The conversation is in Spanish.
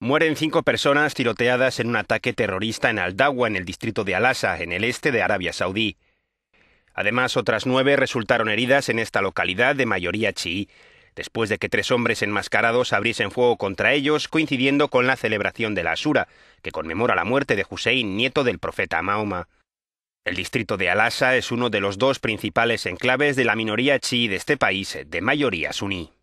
Mueren cinco personas tiroteadas en un ataque terrorista en Al-Dawa, en el distrito de al en el este de Arabia Saudí. Además, otras nueve resultaron heridas en esta localidad de mayoría chií, después de que tres hombres enmascarados abriesen fuego contra ellos, coincidiendo con la celebración de la Asura, que conmemora la muerte de Hussein, nieto del profeta Mahoma. El distrito de al es uno de los dos principales enclaves de la minoría chií de este país, de mayoría suní.